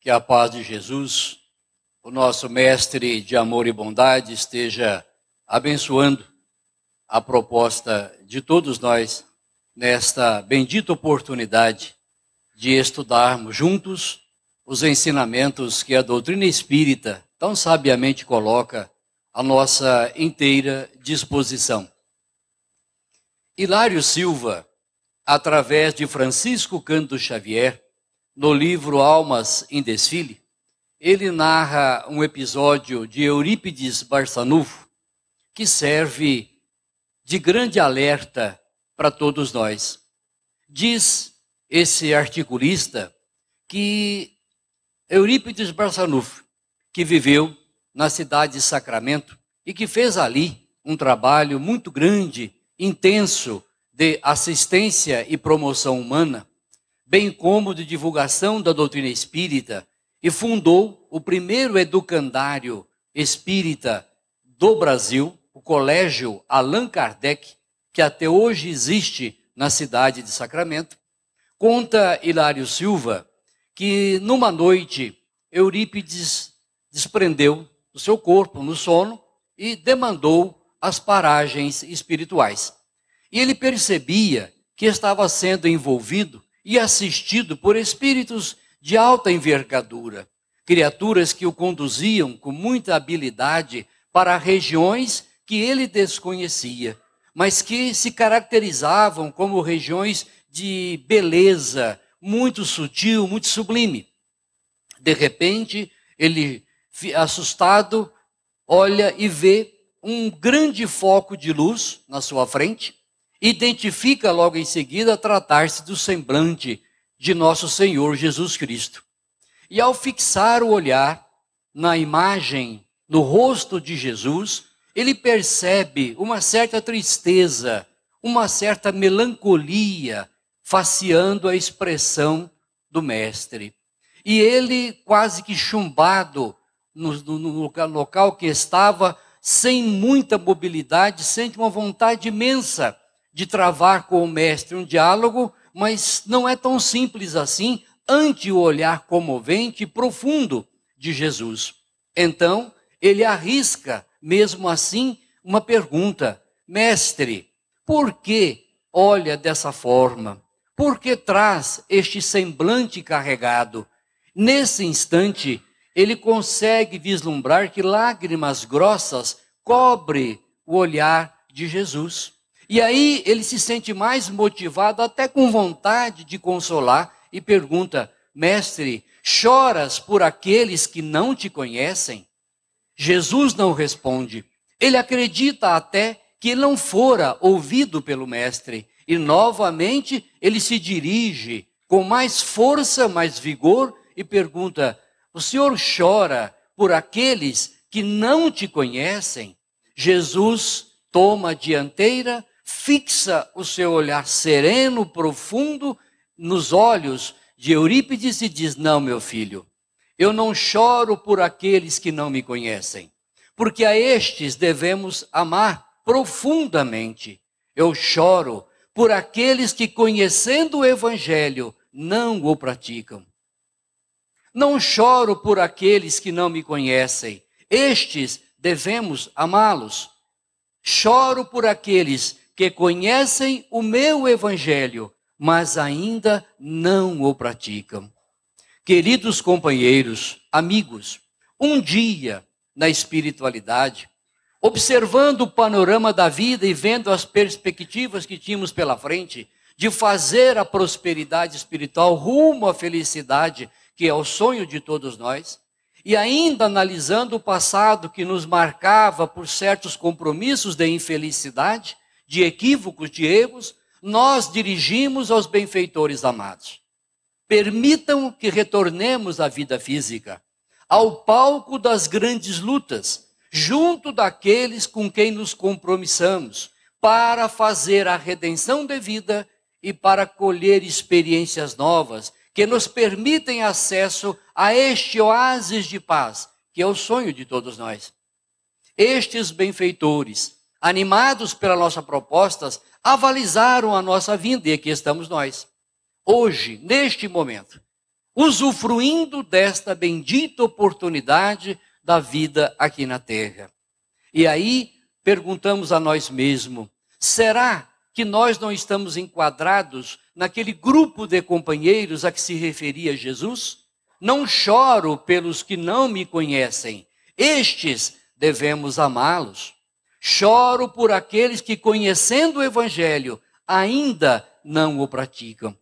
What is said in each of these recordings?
Que a paz de Jesus, o nosso mestre de amor e bondade, esteja abençoando a proposta de todos nós nesta bendita oportunidade de estudarmos juntos os ensinamentos que a doutrina espírita tão sabiamente coloca à nossa inteira disposição. Hilário Silva, através de Francisco Canto Xavier, no livro Almas em Desfile, ele narra um episódio de Eurípides Barçanufo que serve de grande alerta para todos nós. Diz esse articulista que Eurípides Barçanufo, que viveu na cidade de Sacramento e que fez ali um trabalho muito grande, intenso de assistência e promoção humana, bem como de divulgação da doutrina espírita, e fundou o primeiro educandário espírita do Brasil, o Colégio Allan Kardec, que até hoje existe na cidade de Sacramento. Conta Hilário Silva que numa noite Eurípides desprendeu do seu corpo no sono e demandou as paragens espirituais. E ele percebia que estava sendo envolvido e assistido por espíritos de alta envergadura, criaturas que o conduziam com muita habilidade para regiões que ele desconhecia, mas que se caracterizavam como regiões de beleza muito sutil, muito sublime. De repente, ele, assustado, olha e vê um grande foco de luz na sua frente, identifica logo em seguida tratar-se do semblante de nosso Senhor Jesus Cristo. E ao fixar o olhar na imagem, no rosto de Jesus, ele percebe uma certa tristeza, uma certa melancolia faceando a expressão do Mestre. E ele, quase que chumbado no, no, no local que estava, sem muita mobilidade, sente uma vontade imensa de travar com o mestre um diálogo, mas não é tão simples assim ante o olhar comovente e profundo de Jesus. Então, ele arrisca, mesmo assim, uma pergunta: Mestre, por que olha dessa forma? Por que traz este semblante carregado? Nesse instante, ele consegue vislumbrar que lágrimas grossas cobre o olhar de Jesus. E aí ele se sente mais motivado, até com vontade de consolar, e pergunta: Mestre, choras por aqueles que não te conhecem? Jesus não responde. Ele acredita até que não fora ouvido pelo Mestre, e novamente ele se dirige com mais força, mais vigor e pergunta: O Senhor chora por aqueles que não te conhecem? Jesus toma a dianteira fixa o seu olhar sereno, profundo, nos olhos de Eurípides e diz: Não, meu filho, eu não choro por aqueles que não me conhecem, porque a estes devemos amar profundamente. Eu choro por aqueles que, conhecendo o Evangelho, não o praticam. Não choro por aqueles que não me conhecem, estes devemos amá-los. Choro por aqueles que conhecem o meu evangelho, mas ainda não o praticam. Queridos companheiros, amigos, um dia na espiritualidade, observando o panorama da vida e vendo as perspectivas que tínhamos pela frente, de fazer a prosperidade espiritual rumo à felicidade, que é o sonho de todos nós, e ainda analisando o passado que nos marcava por certos compromissos de infelicidade, de equívocos, de erros, nós dirigimos aos benfeitores amados. Permitam que retornemos à vida física, ao palco das grandes lutas, junto daqueles com quem nos compromissamos, para fazer a redenção devida e para colher experiências novas que nos permitem acesso a este oásis de paz, que é o sonho de todos nós. Estes benfeitores, animados pela nossa proposta, avalizaram a nossa vinda e aqui estamos nós. Hoje, neste momento, usufruindo desta bendita oportunidade da vida aqui na terra. E aí perguntamos a nós mesmos: será que nós não estamos enquadrados naquele grupo de companheiros a que se referia Jesus? Não choro pelos que não me conhecem, estes devemos amá-los. Choro por aqueles que, conhecendo o Evangelho, ainda não o praticam.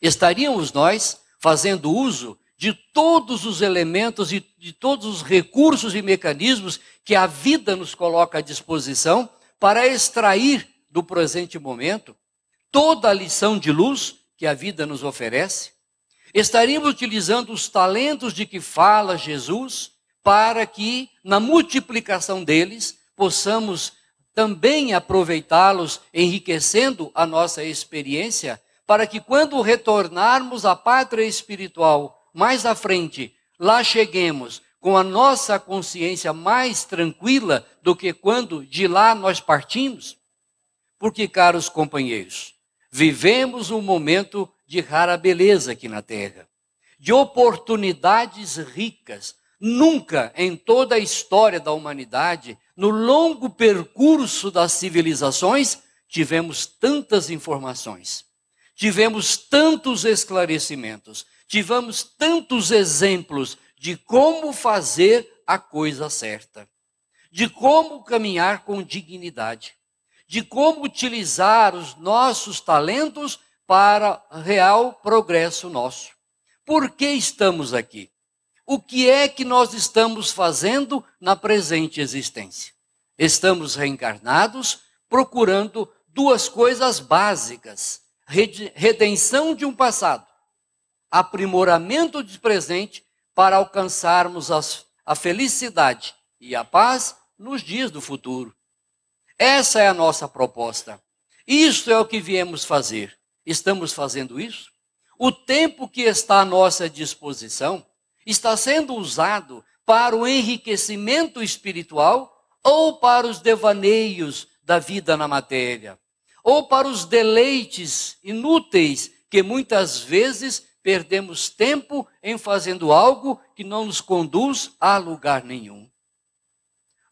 Estaríamos nós fazendo uso de todos os elementos e de todos os recursos e mecanismos que a vida nos coloca à disposição para extrair do presente momento toda a lição de luz que a vida nos oferece? Estaríamos utilizando os talentos de que fala Jesus para que, na multiplicação deles, possamos também aproveitá-los, enriquecendo a nossa experiência, para que quando retornarmos à pátria espiritual mais à frente, lá cheguemos com a nossa consciência mais tranquila do que quando de lá nós partimos? Porque, caros companheiros, vivemos um momento de rara beleza aqui na Terra, de oportunidades ricas. Nunca em toda a história da humanidade no longo percurso das civilizações, tivemos tantas informações, tivemos tantos esclarecimentos, tivemos tantos exemplos de como fazer a coisa certa, de como caminhar com dignidade, de como utilizar os nossos talentos para real progresso nosso. Por que estamos aqui? O que é que nós estamos fazendo na presente existência? Estamos reencarnados procurando duas coisas básicas: redenção de um passado, aprimoramento de presente para alcançarmos as, a felicidade e a paz nos dias do futuro. Essa é a nossa proposta. Isso é o que viemos fazer. Estamos fazendo isso? O tempo que está à nossa disposição está sendo usado para o enriquecimento espiritual ou para os devaneios da vida na matéria, ou para os deleites inúteis que muitas vezes perdemos tempo em fazendo algo que não nos conduz a lugar nenhum.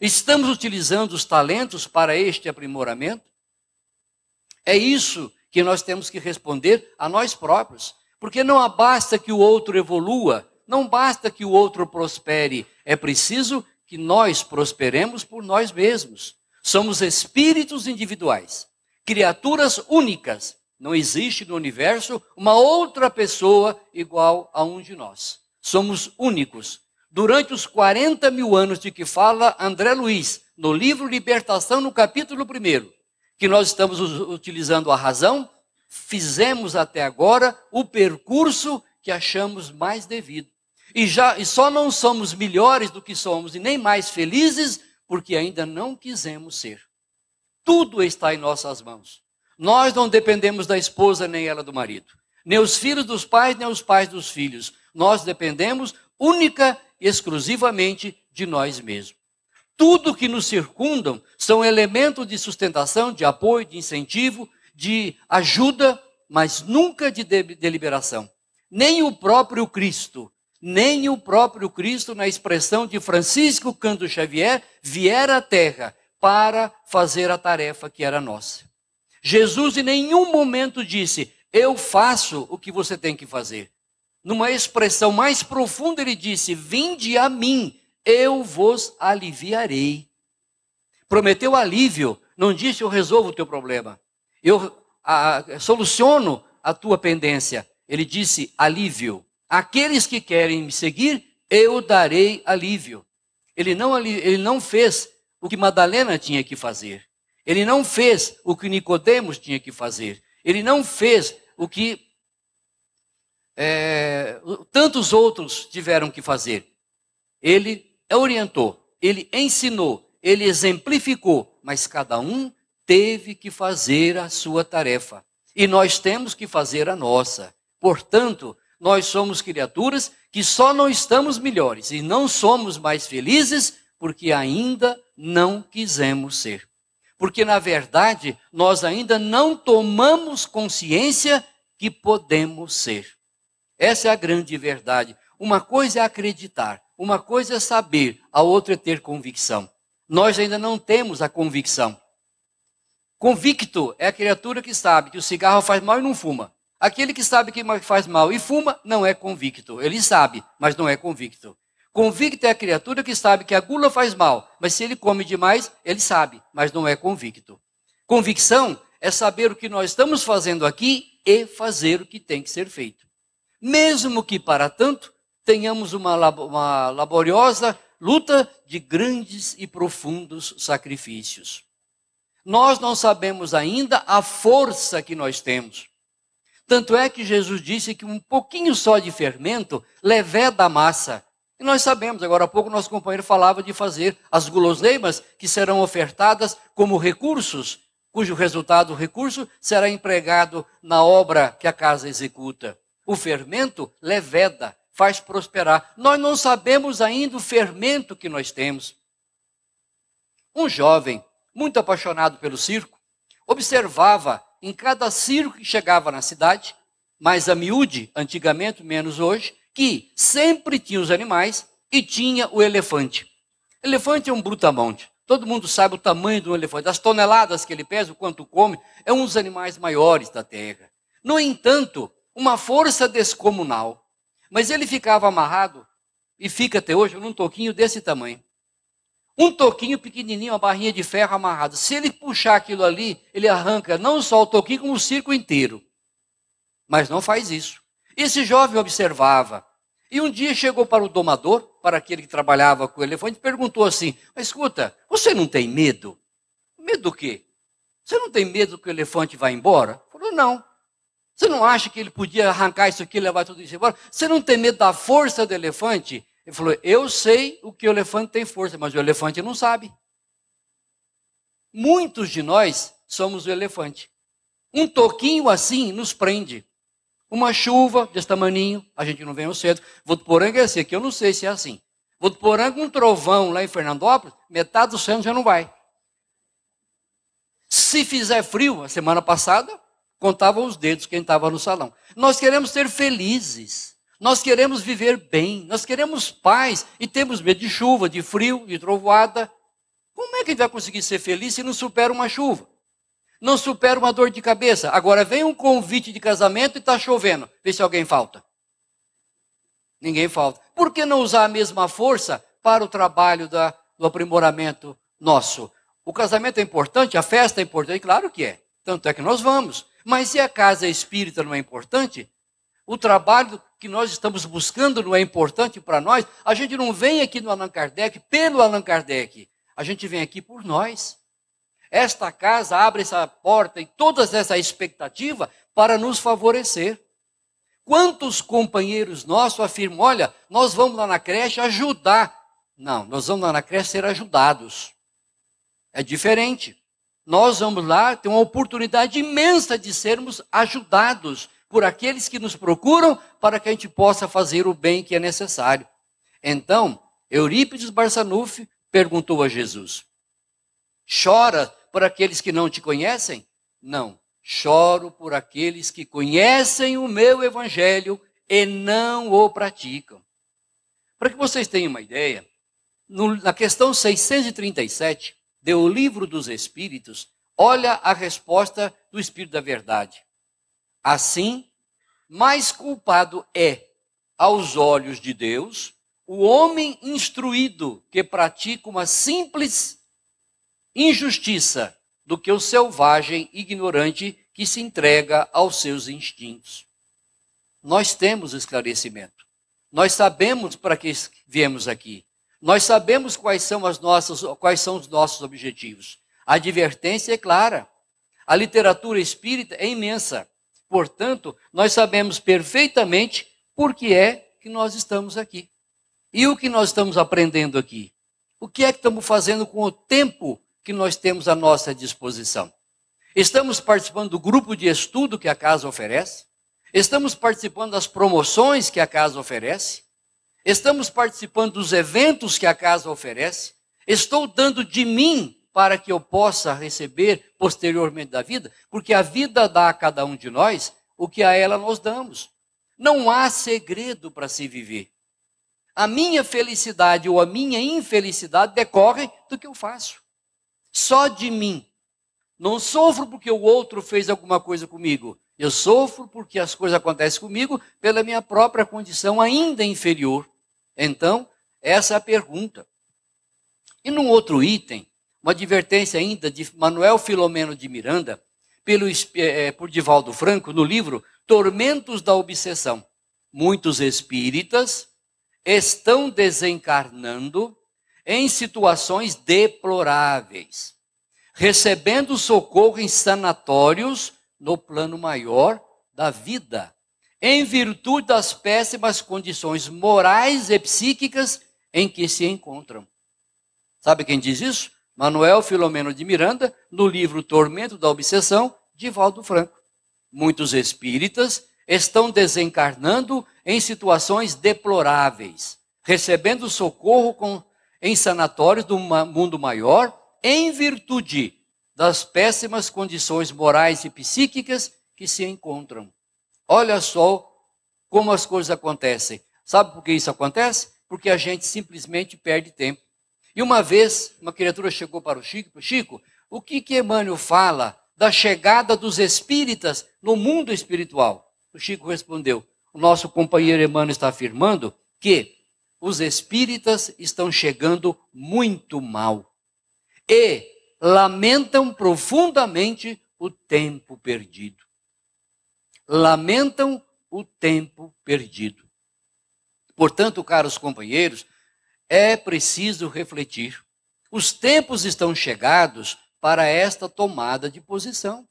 Estamos utilizando os talentos para este aprimoramento? É isso que nós temos que responder a nós próprios, porque não basta que o outro evolua, não basta que o outro prospere, é preciso que nós prosperemos por nós mesmos. Somos espíritos individuais, criaturas únicas. Não existe no universo uma outra pessoa igual a um de nós. Somos únicos. Durante os 40 mil anos de que fala André Luiz, no livro Libertação, no capítulo 1, que nós estamos utilizando a razão, fizemos até agora o percurso que achamos mais devido. E, já, e só não somos melhores do que somos e nem mais felizes porque ainda não quisemos ser. Tudo está em nossas mãos. Nós não dependemos da esposa nem ela do marido, nem os filhos dos pais, nem os pais dos filhos. Nós dependemos única e exclusivamente de nós mesmos. Tudo que nos circundam são elementos de sustentação, de apoio, de incentivo, de ajuda, mas nunca de deliberação nem o próprio Cristo, nem o próprio Cristo, na expressão de Francisco Canto Xavier, vier à terra para fazer a tarefa que era nossa. Jesus em nenhum momento disse: Eu faço o que você tem que fazer. Numa expressão mais profunda, ele disse: Vinde a mim, eu vos aliviarei. Prometeu alívio, não disse eu resolvo o teu problema, eu a, soluciono a tua pendência. Ele disse: alívio. Aqueles que querem me seguir, eu darei alívio. Ele não, ele não fez o que Madalena tinha que fazer. Ele não fez o que Nicodemos tinha que fazer. Ele não fez o que é, tantos outros tiveram que fazer. Ele é orientou, ele ensinou, ele exemplificou, mas cada um teve que fazer a sua tarefa. E nós temos que fazer a nossa. Portanto, nós somos criaturas que só não estamos melhores e não somos mais felizes porque ainda não quisemos ser. Porque, na verdade, nós ainda não tomamos consciência que podemos ser. Essa é a grande verdade. Uma coisa é acreditar, uma coisa é saber, a outra é ter convicção. Nós ainda não temos a convicção. Convicto é a criatura que sabe que o cigarro faz mal e não fuma. Aquele que sabe que faz mal e fuma não é convicto. Ele sabe, mas não é convicto. Convicto é a criatura que sabe que a gula faz mal, mas se ele come demais, ele sabe, mas não é convicto. Convicção é saber o que nós estamos fazendo aqui e fazer o que tem que ser feito. Mesmo que, para tanto, tenhamos uma, uma laboriosa luta de grandes e profundos sacrifícios. Nós não sabemos ainda a força que nós temos. Tanto é que Jesus disse que um pouquinho só de fermento leveda a massa. E nós sabemos, agora há pouco nosso companheiro falava de fazer as guloseimas que serão ofertadas como recursos, cujo resultado, o recurso, será empregado na obra que a casa executa. O fermento leveda, faz prosperar. Nós não sabemos ainda o fermento que nós temos. Um jovem, muito apaixonado pelo circo, observava em cada circo que chegava na cidade, mais a miúde, antigamente, menos hoje, que sempre tinha os animais e tinha o elefante. Elefante é um brutamonte. Todo mundo sabe o tamanho do elefante, as toneladas que ele pesa, o quanto come, é um dos animais maiores da terra. No entanto, uma força descomunal. Mas ele ficava amarrado, e fica até hoje, num toquinho desse tamanho. Um toquinho pequenininho, uma barrinha de ferro amarrada. Se ele puxar aquilo ali, ele arranca não só o toquinho, como o circo inteiro. Mas não faz isso. Esse jovem observava. E um dia chegou para o domador, para aquele que trabalhava com o elefante, e perguntou assim: Mas escuta, você não tem medo? Medo do quê? Você não tem medo que o elefante vá embora? Ele falou: Não. Você não acha que ele podia arrancar isso aqui e levar tudo isso embora? Você não tem medo da força do elefante? Ele falou: Eu sei o que o elefante tem força, mas o elefante não sabe. Muitos de nós somos o elefante. Um toquinho assim nos prende. Uma chuva desse tamaninho, a gente não vem ao centro. Votuporanga é assim, aqui eu não sei se é assim. Votuporanga, um trovão lá em Fernandópolis, metade do centro já não vai. Se fizer frio, a semana passada, contavam os dedos quem estava no salão. Nós queremos ser felizes. Nós queremos viver bem, nós queremos paz e temos medo de chuva, de frio, de trovoada. Como é que a gente vai conseguir ser feliz se não supera uma chuva? Não supera uma dor de cabeça. Agora vem um convite de casamento e está chovendo. Vê se alguém falta. Ninguém falta. Por que não usar a mesma força para o trabalho da, do aprimoramento nosso? O casamento é importante, a festa é importante, claro que é. Tanto é que nós vamos. Mas se a casa espírita não é importante, o trabalho que nós estamos buscando não é importante para nós. A gente não vem aqui no Allan Kardec pelo Allan Kardec. A gente vem aqui por nós. Esta casa abre essa porta e toda essa expectativa para nos favorecer. Quantos companheiros nossos afirmam: olha, nós vamos lá na creche ajudar. Não, nós vamos lá na creche ser ajudados. É diferente. Nós vamos lá ter uma oportunidade imensa de sermos ajudados, por aqueles que nos procuram, para que a gente possa fazer o bem que é necessário. Então, Eurípides Barçanufo perguntou a Jesus: Chora por aqueles que não te conhecem? Não, choro por aqueles que conhecem o meu evangelho e não o praticam. Para que vocês tenham uma ideia, no, na questão 637 do Livro dos Espíritos, olha a resposta do Espírito da Verdade. Assim, mais culpado é, aos olhos de Deus, o homem instruído que pratica uma simples injustiça do que o selvagem ignorante que se entrega aos seus instintos. Nós temos esclarecimento. Nós sabemos para que viemos aqui. Nós sabemos quais são, as nossas, quais são os nossos objetivos. A advertência é clara. A literatura espírita é imensa. Portanto, nós sabemos perfeitamente por que é que nós estamos aqui. E o que nós estamos aprendendo aqui? O que é que estamos fazendo com o tempo que nós temos à nossa disposição? Estamos participando do grupo de estudo que a casa oferece? Estamos participando das promoções que a casa oferece? Estamos participando dos eventos que a casa oferece? Estou dando de mim para que eu possa receber posteriormente da vida, porque a vida dá a cada um de nós o que a ela nós damos. Não há segredo para se viver. A minha felicidade ou a minha infelicidade decorre do que eu faço. Só de mim. Não sofro porque o outro fez alguma coisa comigo. Eu sofro porque as coisas acontecem comigo pela minha própria condição ainda inferior. Então, essa é a pergunta. E num outro item, uma advertência ainda de Manuel Filomeno de Miranda, pelo, é, por Divaldo Franco, no livro Tormentos da Obsessão. Muitos espíritas estão desencarnando em situações deploráveis, recebendo socorro em sanatórios no plano maior da vida, em virtude das péssimas condições morais e psíquicas em que se encontram. Sabe quem diz isso? Manuel Filomeno de Miranda, no livro Tormento da Obsessão, de Valdo Franco. Muitos espíritas estão desencarnando em situações deploráveis, recebendo socorro com, em sanatórios do mundo maior, em virtude das péssimas condições morais e psíquicas que se encontram. Olha só como as coisas acontecem. Sabe por que isso acontece? Porque a gente simplesmente perde tempo. E uma vez, uma criatura chegou para o Chico, Chico, o que que Emmanuel fala da chegada dos espíritas no mundo espiritual? O Chico respondeu, o nosso companheiro Emmanuel está afirmando que os espíritas estão chegando muito mal e lamentam profundamente o tempo perdido. Lamentam o tempo perdido. Portanto, caros companheiros, é preciso refletir. Os tempos estão chegados para esta tomada de posição.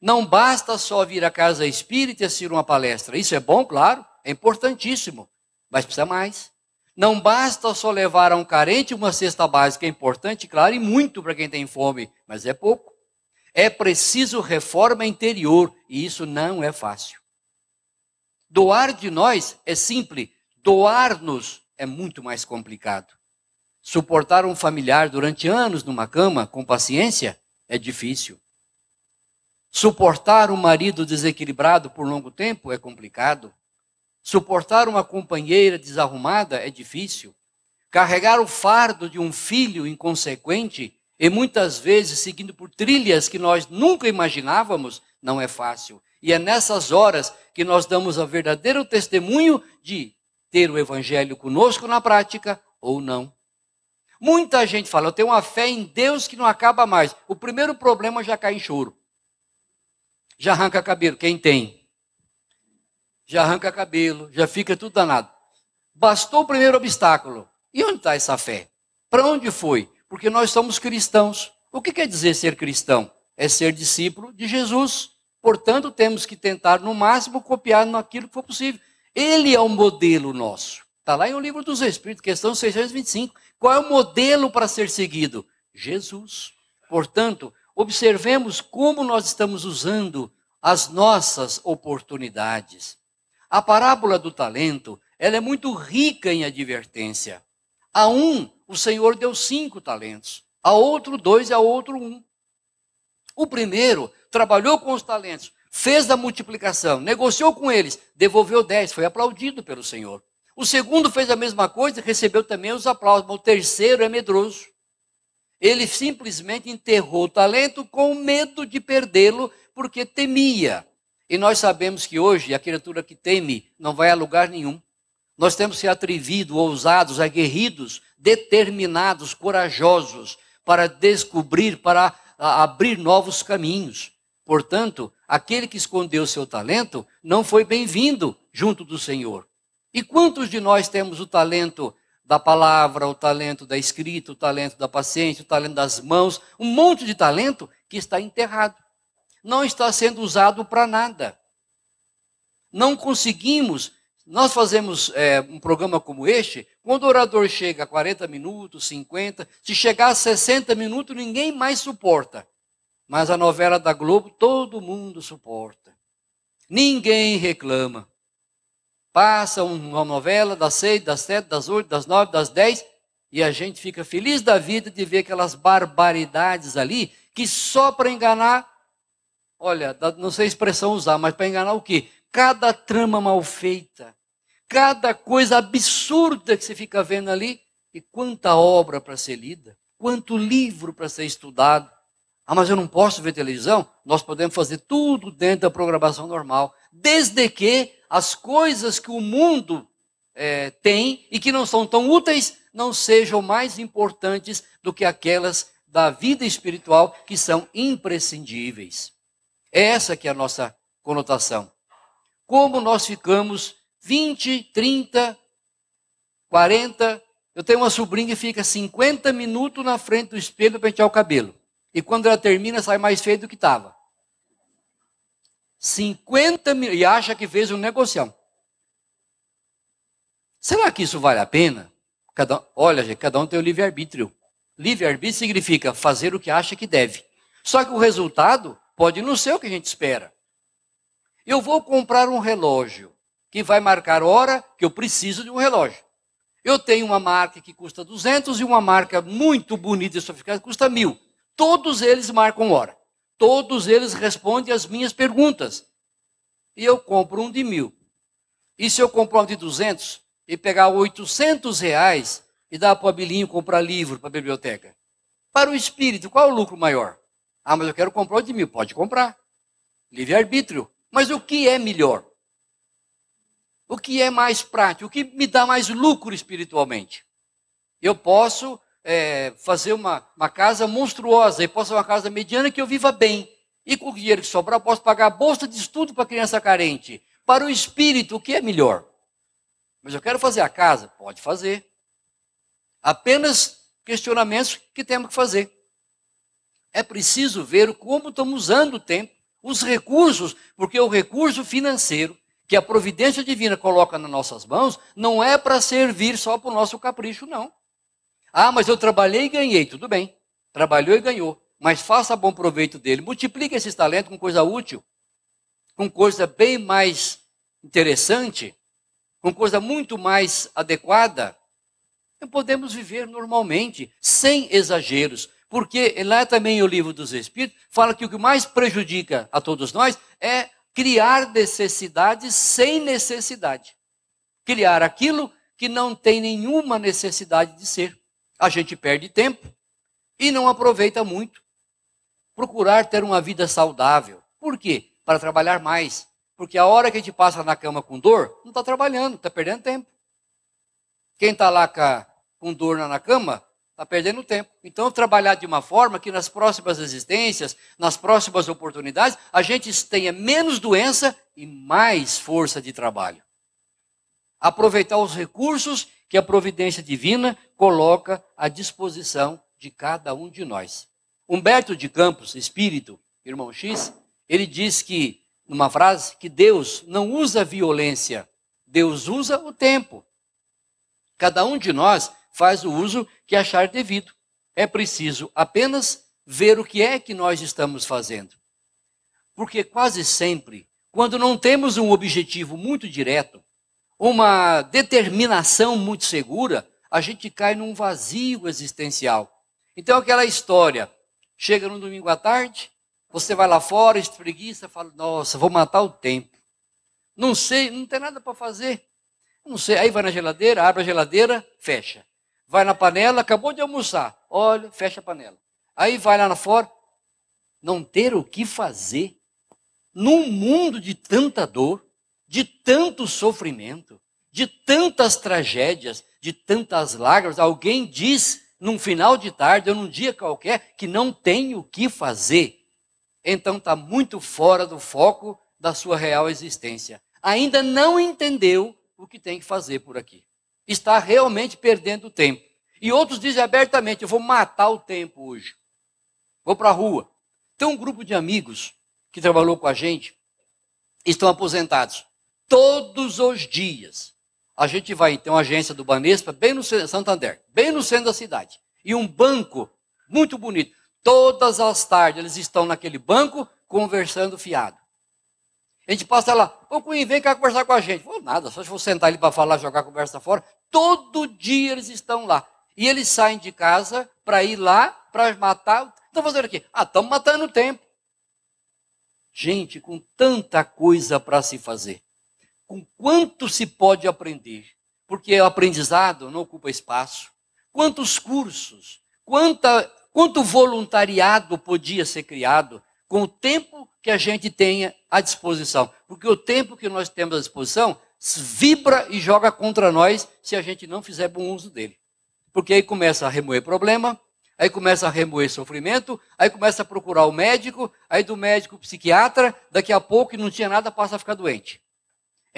Não basta só vir à casa espírita e assistir uma palestra. Isso é bom, claro, é importantíssimo, mas precisa mais. Não basta só levar a um carente uma cesta básica, é importante, claro, e muito para quem tem fome, mas é pouco. É preciso reforma interior e isso não é fácil. Doar de nós é simples, doar-nos é muito mais complicado. Suportar um familiar durante anos numa cama, com paciência, é difícil. Suportar um marido desequilibrado por longo tempo é complicado. Suportar uma companheira desarrumada é difícil. Carregar o fardo de um filho inconsequente e muitas vezes seguindo por trilhas que nós nunca imaginávamos não é fácil. E é nessas horas que nós damos o verdadeiro testemunho de ter o evangelho conosco na prática ou não. Muita gente fala, eu tenho uma fé em Deus que não acaba mais. O primeiro problema já cai em choro. Já arranca cabelo, quem tem? Já arranca cabelo, já fica tudo danado. Bastou o primeiro obstáculo. E onde está essa fé? Para onde foi? Porque nós somos cristãos. O que quer dizer ser cristão? É ser discípulo de Jesus. Portanto, temos que tentar, no máximo, copiar naquilo que for possível. Ele é o modelo nosso. Está lá em O Livro dos Espíritos, questão 625. Qual é o modelo para ser seguido? Jesus. Portanto, observemos como nós estamos usando as nossas oportunidades. A parábola do talento, ela é muito rica em advertência. A um, o Senhor deu cinco talentos. A outro, dois, a outro, um. O primeiro trabalhou com os talentos, fez da multiplicação, negociou com eles, devolveu 10, foi aplaudido pelo Senhor. O segundo fez a mesma coisa, recebeu também os aplausos, mas o terceiro é medroso. Ele simplesmente enterrou o talento com medo de perdê-lo, porque temia. E nós sabemos que hoje a criatura que teme não vai a lugar nenhum. Nós temos que ser atrevidos, ousados, aguerridos, determinados, corajosos, para descobrir, para abrir novos caminhos. Portanto, aquele que escondeu seu talento não foi bem-vindo junto do Senhor. E quantos de nós temos o talento da palavra, o talento da escrita, o talento da paciência, o talento das mãos, um monte de talento que está enterrado. Não está sendo usado para nada. Não conseguimos. Nós fazemos é, um programa como este, quando o orador chega a 40 minutos, 50, se chegar a 60 minutos, ninguém mais suporta. Mas a novela da Globo todo mundo suporta. Ninguém reclama. Passa uma novela das seis, das sete, das oito, das nove, das dez, e a gente fica feliz da vida de ver aquelas barbaridades ali que só para enganar, olha, não sei a expressão usar, mas para enganar o quê? Cada trama mal feita, cada coisa absurda que você fica vendo ali, e quanta obra para ser lida, quanto livro para ser estudado, ah, mas eu não posso ver televisão? Nós podemos fazer tudo dentro da programação normal, desde que as coisas que o mundo é, tem e que não são tão úteis não sejam mais importantes do que aquelas da vida espiritual que são imprescindíveis. É essa que é a nossa conotação. Como nós ficamos 20, 30, 40. Eu tenho uma sobrinha que fica 50 minutos na frente do espelho para pentear o cabelo. E quando ela termina, sai mais feio do que estava. 50 mil. E acha que fez um negocião. Será que isso vale a pena? Cada, olha, gente, cada um tem o livre-arbítrio. Livre-arbítrio significa fazer o que acha que deve. Só que o resultado pode não ser o que a gente espera. Eu vou comprar um relógio que vai marcar hora que eu preciso de um relógio. Eu tenho uma marca que custa 200 e uma marca muito bonita e sofisticada que custa mil. Todos eles marcam hora. Todos eles respondem às minhas perguntas. E eu compro um de mil. E se eu comprar um de 200 e pegar 800 reais e dar para o Abilinho comprar livro para a biblioteca? Para o espírito, qual é o lucro maior? Ah, mas eu quero comprar o de mil. Pode comprar. Livre-arbítrio. Mas o que é melhor? O que é mais prático? O que me dá mais lucro espiritualmente? Eu posso é, fazer uma, uma casa monstruosa e posso uma casa mediana que eu viva bem. E com o dinheiro que sobrar, posso pagar a bolsa de estudo para criança carente. Para o espírito, o que é melhor? Mas eu quero fazer a casa? Pode fazer. Apenas questionamentos que temos que fazer. É preciso ver como estamos usando o tempo, os recursos, porque o recurso financeiro que a providência divina coloca nas nossas mãos não é para servir só para o nosso capricho, não. Ah, mas eu trabalhei e ganhei. Tudo bem, trabalhou e ganhou. Mas faça bom proveito dele. Multiplique esses talentos com coisa útil, com coisa bem mais interessante, com coisa muito mais adequada. E podemos viver normalmente, sem exageros. Porque lá também o livro dos Espíritos fala que o que mais prejudica a todos nós é criar necessidades sem necessidade. Criar aquilo que não tem nenhuma necessidade de ser. A gente perde tempo e não aproveita muito. Procurar ter uma vida saudável. Por quê? Para trabalhar mais. Porque a hora que a gente passa na cama com dor, não está trabalhando, está perdendo tempo. Quem está lá com dor na cama, está perdendo tempo. Então, trabalhar de uma forma que nas próximas existências, nas próximas oportunidades, a gente tenha menos doença e mais força de trabalho aproveitar os recursos que a providência divina coloca à disposição de cada um de nós. Humberto de Campos, espírito, irmão X, ele diz que, numa frase, que Deus não usa violência, Deus usa o tempo. Cada um de nós faz o uso que achar devido. É preciso apenas ver o que é que nós estamos fazendo. Porque quase sempre, quando não temos um objetivo muito direto, uma determinação muito segura, a gente cai num vazio existencial. Então, aquela história: chega no domingo à tarde, você vai lá fora, espreguiça, fala, nossa, vou matar o tempo. Não sei, não tem nada para fazer. Não sei. Aí vai na geladeira, abre a geladeira, fecha. Vai na panela, acabou de almoçar, olha, fecha a panela. Aí vai lá na fora, não ter o que fazer. Num mundo de tanta dor, de tanto sofrimento, de tantas tragédias, de tantas lágrimas. Alguém diz num final de tarde ou num dia qualquer que não tem o que fazer. Então está muito fora do foco da sua real existência. Ainda não entendeu o que tem que fazer por aqui. Está realmente perdendo tempo. E outros dizem abertamente: eu vou matar o tempo hoje. Vou para a rua. Tem um grupo de amigos que trabalhou com a gente, estão aposentados todos os dias. A gente vai, então, uma agência do Banespa, bem no Santander, bem no centro da cidade. E um banco muito bonito. Todas as tardes eles estão naquele banco conversando fiado. A gente passa lá, ô Cunha, vem cá conversar com a gente. Vou nada, só se for sentar ali para falar, jogar conversa fora. Todo dia eles estão lá. E eles saem de casa para ir lá, para matar. Estão fazendo o quê? Ah, estamos matando o tempo. Gente, com tanta coisa para se fazer com quanto se pode aprender, porque o aprendizado não ocupa espaço. Quantos cursos, quanta, quanto voluntariado podia ser criado com o tempo que a gente tenha à disposição. Porque o tempo que nós temos à disposição vibra e joga contra nós se a gente não fizer bom uso dele. Porque aí começa a remoer problema, aí começa a remoer sofrimento, aí começa a procurar o médico, aí do médico o psiquiatra, daqui a pouco e não tinha nada, passa a ficar doente.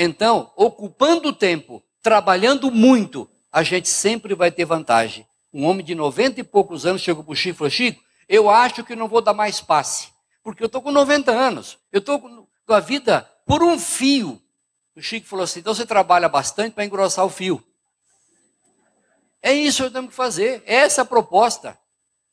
Então, ocupando o tempo, trabalhando muito, a gente sempre vai ter vantagem. Um homem de 90 e poucos anos chegou para o Chico e falou: Chico, eu acho que não vou dar mais passe, porque eu estou com 90 anos, eu estou com a vida por um fio. O Chico falou assim: então você trabalha bastante para engrossar o fio. É isso que eu tenho que fazer, é essa a proposta.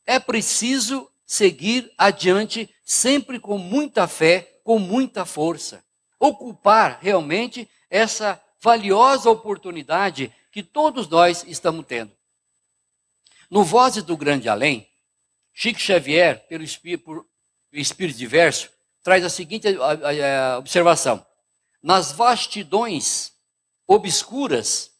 É preciso seguir adiante, sempre com muita fé, com muita força ocupar realmente essa valiosa oportunidade que todos nós estamos tendo. No Vozes do Grande Além, Chico Xavier, pelo Espírito, espírito Diverso, traz a seguinte observação: nas vastidões obscuras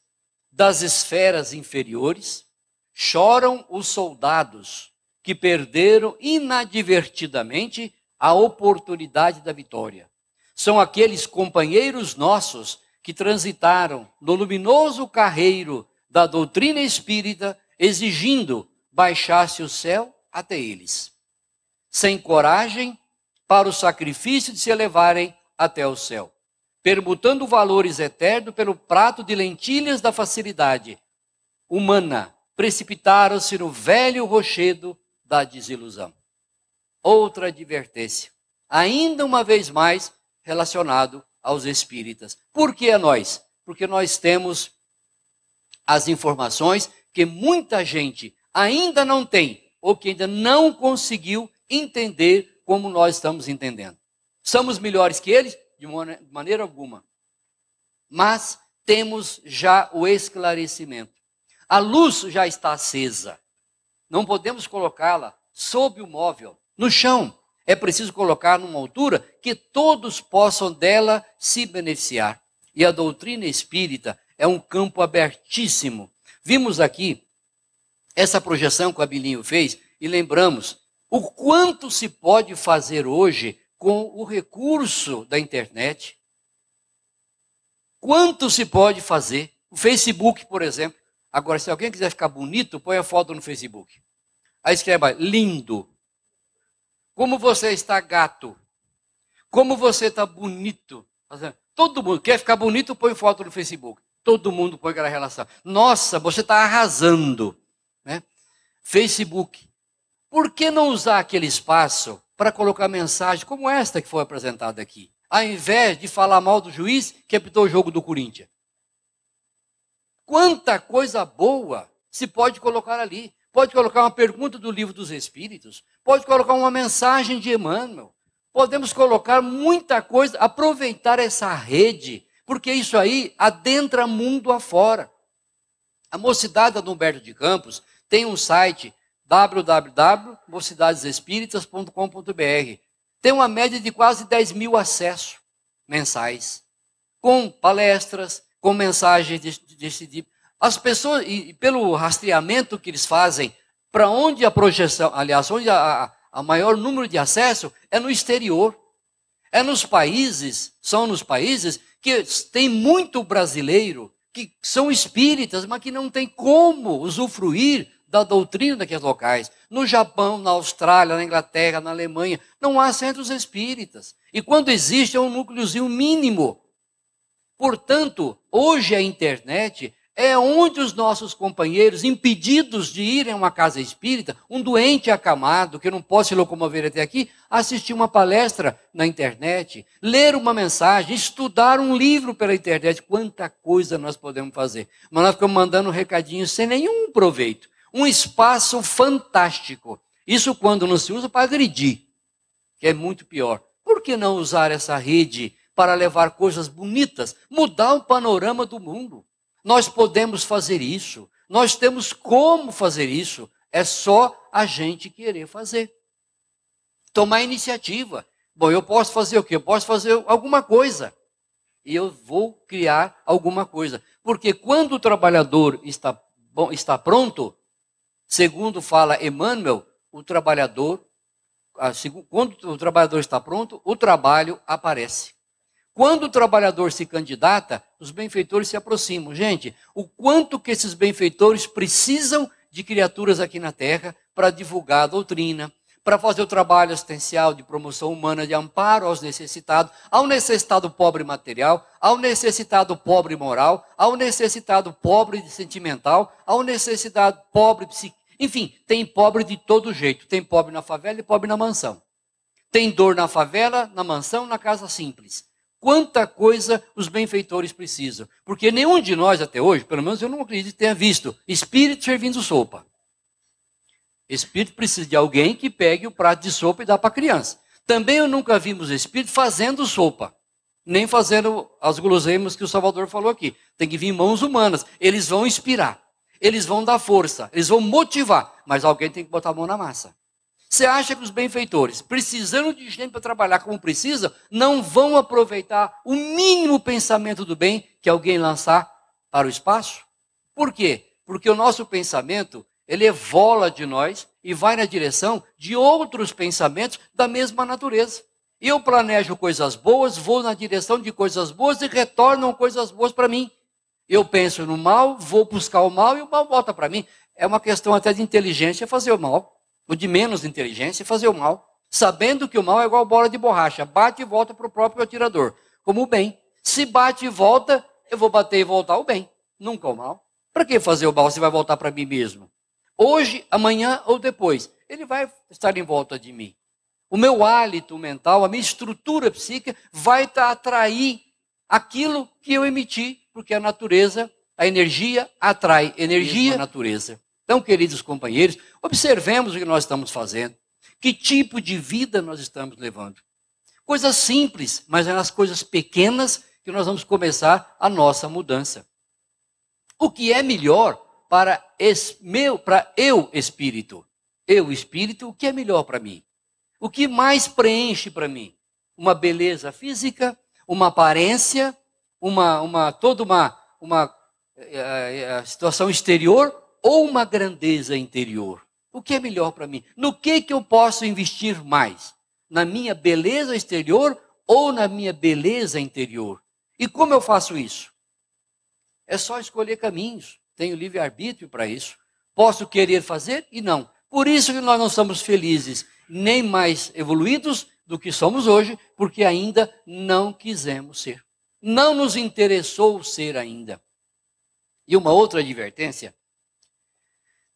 das esferas inferiores, choram os soldados que perderam inadvertidamente a oportunidade da vitória. São aqueles companheiros nossos que transitaram no luminoso carreiro da doutrina espírita, exigindo baixasse o céu até eles, sem coragem para o sacrifício de se elevarem até o céu, permutando valores eternos pelo prato de lentilhas da facilidade humana, precipitaram-se no velho rochedo da desilusão. Outra advertência. Ainda uma vez mais, relacionado aos espíritas. Por que a nós? Porque nós temos as informações que muita gente ainda não tem ou que ainda não conseguiu entender como nós estamos entendendo. Somos melhores que eles? De maneira alguma. Mas temos já o esclarecimento. A luz já está acesa. Não podemos colocá-la sob o móvel, no chão é preciso colocar numa altura que todos possam dela se beneficiar. E a doutrina espírita é um campo abertíssimo. Vimos aqui essa projeção que o Abilinho fez e lembramos o quanto se pode fazer hoje com o recurso da internet. Quanto se pode fazer? O Facebook, por exemplo. Agora, se alguém quiser ficar bonito, põe a foto no Facebook. Aí escreve lindo, como você está gato? Como você está bonito? Todo mundo quer ficar bonito, põe foto no Facebook. Todo mundo põe aquela relação. Nossa, você está arrasando. Né? Facebook. Por que não usar aquele espaço para colocar mensagem como esta que foi apresentada aqui? Ao invés de falar mal do juiz que apitou o jogo do Corinthians. Quanta coisa boa se pode colocar ali pode colocar uma pergunta do livro dos Espíritos, pode colocar uma mensagem de Emmanuel, podemos colocar muita coisa, aproveitar essa rede, porque isso aí adentra mundo afora. A Mocidade do Humberto de Campos tem um site www.mocidadesespíritas.com.br, Tem uma média de quase 10 mil acessos mensais, com palestras, com mensagens desse tipo. As pessoas, e pelo rastreamento que eles fazem, para onde a projeção, aliás, onde a, a maior número de acesso é no exterior. É nos países, são nos países que tem muito brasileiro que são espíritas, mas que não tem como usufruir da doutrina daqueles locais. No Japão, na Austrália, na Inglaterra, na Alemanha, não há centros espíritas. E quando existe, é um núcleozinho mínimo. Portanto, hoje a internet é onde os nossos companheiros, impedidos de ir em uma casa espírita, um doente acamado que não pode se locomover até aqui, assistir uma palestra na internet, ler uma mensagem, estudar um livro pela internet. Quanta coisa nós podemos fazer. Mas nós ficamos mandando recadinhos sem nenhum proveito. Um espaço fantástico. Isso quando não se usa para agredir, que é muito pior. Por que não usar essa rede para levar coisas bonitas, mudar o panorama do mundo? Nós podemos fazer isso, nós temos como fazer isso, é só a gente querer fazer. Tomar iniciativa. Bom, eu posso fazer o quê? Eu posso fazer alguma coisa. E eu vou criar alguma coisa. Porque quando o trabalhador está, bom, está pronto, segundo fala Emmanuel, o trabalhador, quando o trabalhador está pronto, o trabalho aparece. Quando o trabalhador se candidata, os benfeitores se aproximam. Gente, o quanto que esses benfeitores precisam de criaturas aqui na terra para divulgar a doutrina, para fazer o trabalho assistencial de promoção humana, de amparo aos necessitados, ao necessitado pobre material, ao necessitado pobre moral, ao necessitado pobre sentimental, ao necessitado pobre psiquiátrico. Enfim, tem pobre de todo jeito. Tem pobre na favela e pobre na mansão. Tem dor na favela, na mansão, na casa simples quanta coisa os benfeitores precisam. Porque nenhum de nós até hoje, pelo menos eu não acredito, tenha visto espírito servindo sopa. Espírito precisa de alguém que pegue o prato de sopa e dá para a criança. Também eu nunca vimos espírito fazendo sopa, nem fazendo as guloseimas que o Salvador falou aqui. Tem que vir mãos humanas. Eles vão inspirar, eles vão dar força, eles vão motivar, mas alguém tem que botar a mão na massa. Você acha que os benfeitores, precisando de gente para trabalhar como precisa, não vão aproveitar o mínimo pensamento do bem que alguém lançar para o espaço? Por quê? Porque o nosso pensamento, ele evola de nós e vai na direção de outros pensamentos da mesma natureza. Eu planejo coisas boas, vou na direção de coisas boas e retornam coisas boas para mim. Eu penso no mal, vou buscar o mal e o mal volta para mim. É uma questão até de inteligência fazer o mal o de menos inteligência, e fazer o mal, sabendo que o mal é igual bola de borracha, bate e volta para o próprio atirador, como o bem. Se bate e volta, eu vou bater e voltar o bem, nunca o mal. Para que fazer o mal se vai voltar para mim mesmo? Hoje, amanhã ou depois, ele vai estar em volta de mim. O meu hálito mental, a minha estrutura psíquica vai tá atrair aquilo que eu emiti, porque a natureza, a energia atrai energia, a natureza. Então, queridos companheiros, observemos o que nós estamos fazendo. Que tipo de vida nós estamos levando? Coisas simples, mas é nas coisas pequenas que nós vamos começar a nossa mudança. O que é melhor para, es, meu, para eu, espírito? Eu, espírito, o que é melhor para mim? O que mais preenche para mim? Uma beleza física, uma aparência, uma, uma toda uma, uma é, é, situação exterior ou uma grandeza interior? O que é melhor para mim? No que, que eu posso investir mais? Na minha beleza exterior ou na minha beleza interior? E como eu faço isso? É só escolher caminhos. Tenho livre-arbítrio para isso. Posso querer fazer e não. Por isso que nós não somos felizes, nem mais evoluídos do que somos hoje, porque ainda não quisemos ser. Não nos interessou ser ainda. E uma outra advertência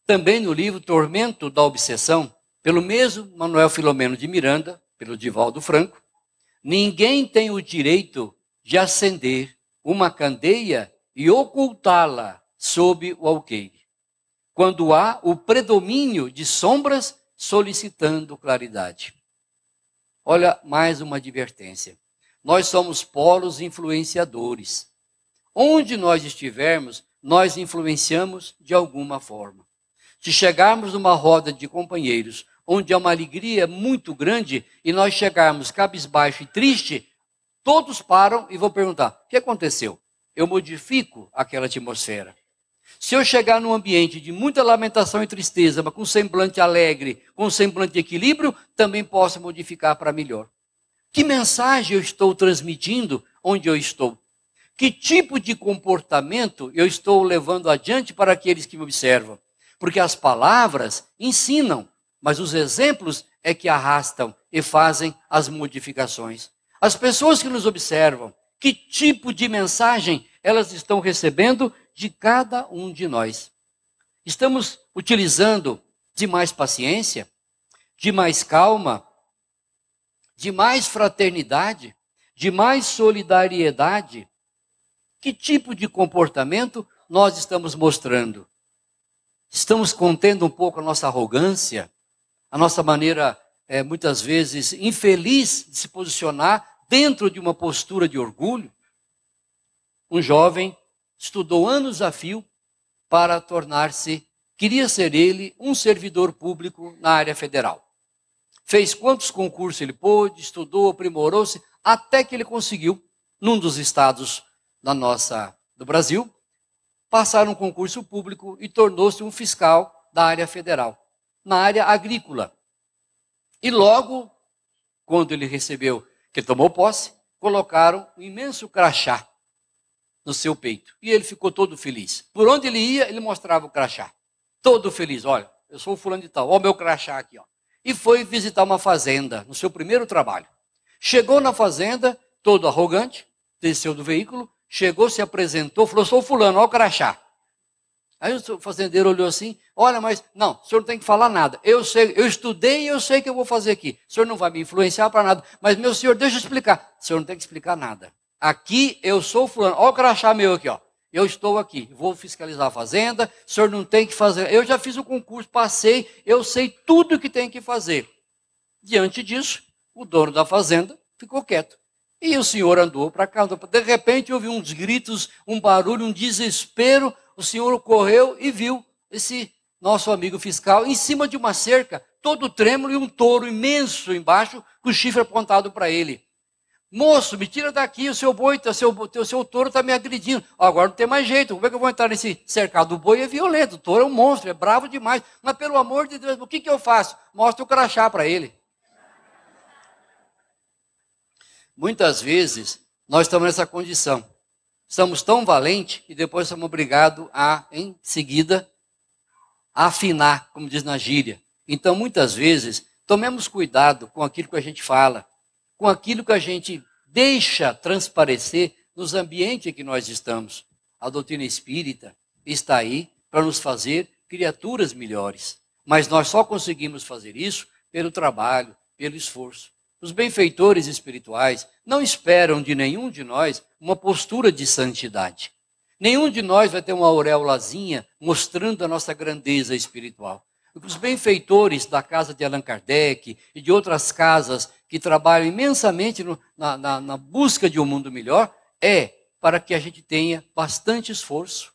também no livro Tormento da Obsessão, pelo mesmo Manuel Filomeno de Miranda, pelo Divaldo Franco, ninguém tem o direito de acender uma candeia e ocultá-la sob o alqueire, quando há o predomínio de sombras solicitando claridade. Olha, mais uma advertência. Nós somos polos influenciadores. Onde nós estivermos, nós influenciamos de alguma forma. Se chegarmos numa roda de companheiros, onde há uma alegria muito grande, e nós chegarmos cabisbaixo e triste, todos param e vão perguntar: o que aconteceu? Eu modifico aquela atmosfera. Se eu chegar num ambiente de muita lamentação e tristeza, mas com semblante alegre, com semblante de equilíbrio, também posso modificar para melhor. Que mensagem eu estou transmitindo onde eu estou? Que tipo de comportamento eu estou levando adiante para aqueles que me observam? porque as palavras ensinam, mas os exemplos é que arrastam e fazem as modificações. As pessoas que nos observam, que tipo de mensagem elas estão recebendo de cada um de nós? Estamos utilizando de mais paciência, de mais calma, de mais fraternidade, de mais solidariedade? Que tipo de comportamento nós estamos mostrando? Estamos contendo um pouco a nossa arrogância, a nossa maneira, é, muitas vezes, infeliz de se posicionar dentro de uma postura de orgulho. Um jovem estudou anos a fio para tornar-se, queria ser ele, um servidor público na área federal. Fez quantos concursos ele pôde, estudou, aprimorou-se, até que ele conseguiu, num dos estados da nossa, do Brasil, passaram um concurso público e tornou-se um fiscal da área federal, na área agrícola. E logo, quando ele recebeu, que ele tomou posse, colocaram um imenso crachá no seu peito. E ele ficou todo feliz. Por onde ele ia, ele mostrava o crachá. Todo feliz. Olha, eu sou fulano de tal. Olha o meu crachá aqui. Ó. E foi visitar uma fazenda no seu primeiro trabalho. Chegou na fazenda, todo arrogante, desceu do veículo, chegou, se apresentou, falou: sou fulano, olha o crachá. Aí o fazendeiro olhou assim: olha, mas não, o senhor não tem que falar nada. Eu sei, eu estudei e eu sei que eu vou fazer aqui. O senhor não vai me influenciar para nada. Mas, meu senhor, deixa eu explicar. O senhor não tem que explicar nada. Aqui eu sou fulano, olha o crachá meu aqui, ó. Eu estou aqui, vou fiscalizar a fazenda, o senhor não tem que fazer. Eu já fiz o concurso, passei, eu sei tudo o que tem que fazer. Diante disso, o dono da fazenda ficou quieto. E o senhor andou para cá, andou pra... de repente houve uns gritos, um barulho, um desespero. O senhor correu e viu esse nosso amigo fiscal em cima de uma cerca, todo trêmulo e um touro imenso embaixo, com o chifre apontado para ele. Moço, me tira daqui, o seu boi, o tá, seu, o seu touro está me agredindo. Agora não tem mais jeito, como é que eu vou entrar nesse cercado? O boi é violento, o touro é um monstro, é bravo demais. Mas pelo amor de Deus, o que, que eu faço? Mostra o crachá para ele. Muitas vezes nós estamos nessa condição. Estamos tão valentes que depois somos obrigados a, em seguida, afinar, como diz na gíria. Então, muitas vezes, tomemos cuidado com aquilo que a gente fala, com aquilo que a gente deixa transparecer nos ambientes em que nós estamos. A doutrina espírita está aí para nos fazer criaturas melhores. Mas nós só conseguimos fazer isso pelo trabalho, pelo esforço. Os benfeitores espirituais não esperam de nenhum de nós uma postura de santidade. Nenhum de nós vai ter uma auréolazinha mostrando a nossa grandeza espiritual. Os benfeitores da casa de Allan Kardec e de outras casas que trabalham imensamente no, na, na, na busca de um mundo melhor é para que a gente tenha bastante esforço,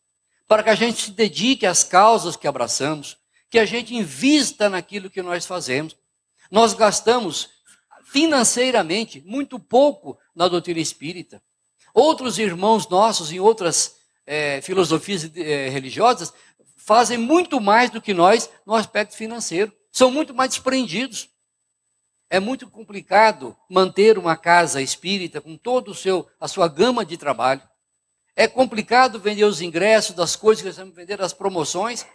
para que a gente se dedique às causas que abraçamos, que a gente invista naquilo que nós fazemos. Nós gastamos financeiramente, muito pouco na doutrina espírita. Outros irmãos nossos em outras é, filosofias é, religiosas fazem muito mais do que nós no aspecto financeiro. São muito mais desprendidos. É muito complicado manter uma casa espírita com todo o seu a sua gama de trabalho. É complicado vender os ingressos das coisas que nós vamos vender, as promoções.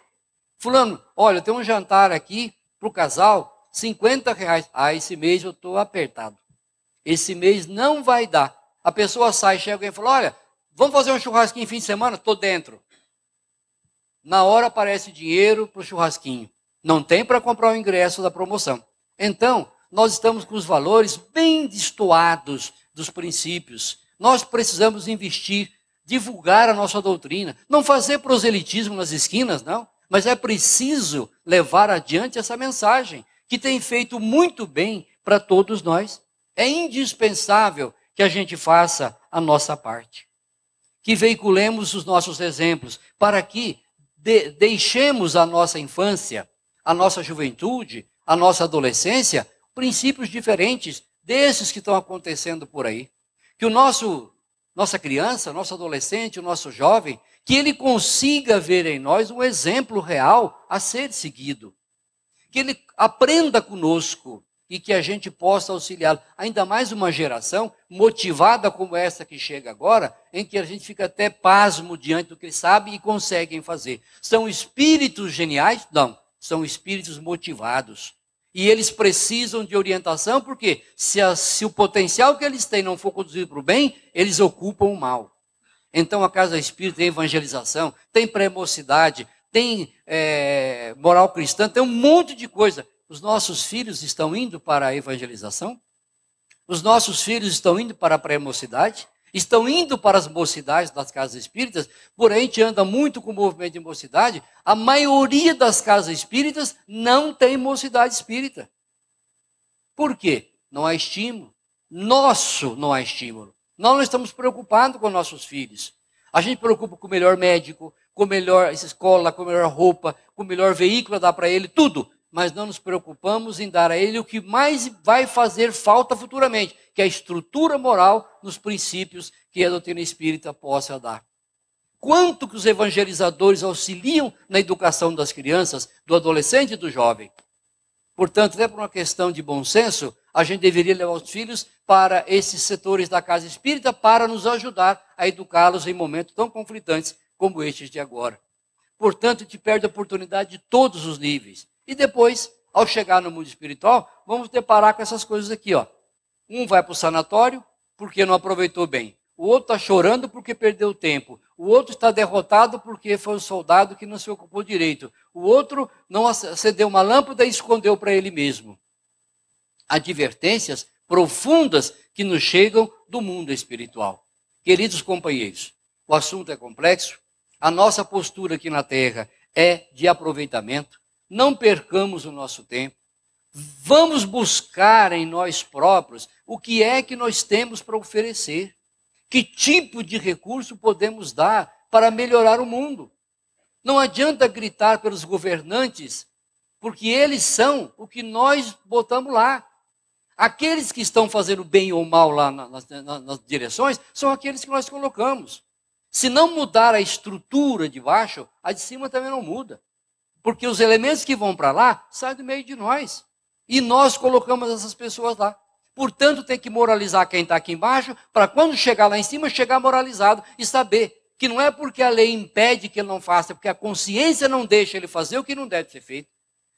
Fulano, olha, tem um jantar aqui para o casal, 50 reais. Ah, esse mês eu estou apertado. Esse mês não vai dar. A pessoa sai, chega alguém e fala: Olha, vamos fazer um churrasquinho fim de semana? Estou dentro. Na hora aparece dinheiro para o churrasquinho. Não tem para comprar o ingresso da promoção. Então, nós estamos com os valores bem destoados dos princípios. Nós precisamos investir, divulgar a nossa doutrina, não fazer proselitismo nas esquinas, não, mas é preciso levar adiante essa mensagem que tem feito muito bem para todos nós. É indispensável que a gente faça a nossa parte, que veiculemos os nossos exemplos, para que de deixemos a nossa infância, a nossa juventude, a nossa adolescência, princípios diferentes desses que estão acontecendo por aí. Que o nosso nossa criança, nosso adolescente, o nosso jovem, que ele consiga ver em nós um exemplo real a ser seguido que ele aprenda conosco e que a gente possa auxiliá-lo. Ainda mais uma geração motivada como essa que chega agora, em que a gente fica até pasmo diante do que sabe e conseguem fazer. São espíritos geniais? Não, são espíritos motivados. E eles precisam de orientação, porque se, a, se o potencial que eles têm não for conduzido para o bem, eles ocupam o mal. Então a Casa Espírita tem evangelização, tem premocidade, tem é, moral cristã, tem um monte de coisa. Os nossos filhos estão indo para a evangelização? Os nossos filhos estão indo para a pré-mocidade? Estão indo para as mocidades das casas espíritas? Por aí a gente anda muito com o movimento de mocidade. A maioria das casas espíritas não tem mocidade espírita. Por quê? Não há estímulo. Nosso não há estímulo. Nós não estamos preocupados com nossos filhos. A gente preocupa com o melhor médico, com melhor escola, com melhor roupa, com melhor veículo a dar para ele, tudo. Mas não nos preocupamos em dar a ele o que mais vai fazer falta futuramente, que é a estrutura moral nos princípios que a doutrina espírita possa dar. Quanto que os evangelizadores auxiliam na educação das crianças, do adolescente e do jovem. Portanto, até por uma questão de bom senso, a gente deveria levar os filhos para esses setores da casa espírita para nos ajudar a educá-los em momentos tão conflitantes como estes de agora. Portanto, te perde a oportunidade de todos os níveis. E depois, ao chegar no mundo espiritual, vamos deparar com essas coisas aqui. Ó. Um vai para o sanatório porque não aproveitou bem. O outro está chorando porque perdeu tempo. O outro está derrotado porque foi um soldado que não se ocupou direito. O outro não acendeu uma lâmpada e escondeu para ele mesmo. Advertências profundas que nos chegam do mundo espiritual. Queridos companheiros, o assunto é complexo, a nossa postura aqui na terra é de aproveitamento. Não percamos o nosso tempo. Vamos buscar em nós próprios o que é que nós temos para oferecer. Que tipo de recurso podemos dar para melhorar o mundo? Não adianta gritar pelos governantes, porque eles são o que nós botamos lá. Aqueles que estão fazendo bem ou mal lá nas, nas, nas direções são aqueles que nós colocamos. Se não mudar a estrutura de baixo, a de cima também não muda. Porque os elementos que vão para lá saem do meio de nós. E nós colocamos essas pessoas lá. Portanto, tem que moralizar quem está aqui embaixo, para quando chegar lá em cima, chegar moralizado e saber que não é porque a lei impede que ele não faça, é porque a consciência não deixa ele fazer o que não deve ser feito.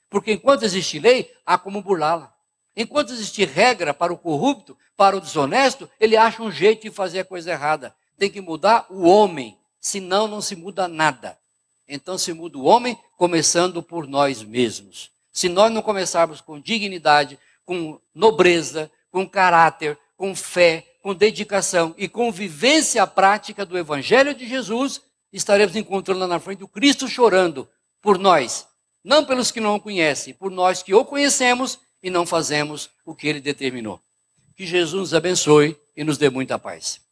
Porque enquanto existe lei, há como burlá-la. Enquanto existe regra para o corrupto, para o desonesto, ele acha um jeito de fazer a coisa errada tem que mudar o homem, senão não se muda nada. Então se muda o homem começando por nós mesmos. Se nós não começarmos com dignidade, com nobreza, com caráter, com fé, com dedicação e com vivência prática do Evangelho de Jesus, estaremos encontrando lá na frente o Cristo chorando por nós, não pelos que não o conhecem, por nós que o conhecemos e não fazemos o que ele determinou. Que Jesus nos abençoe e nos dê muita paz.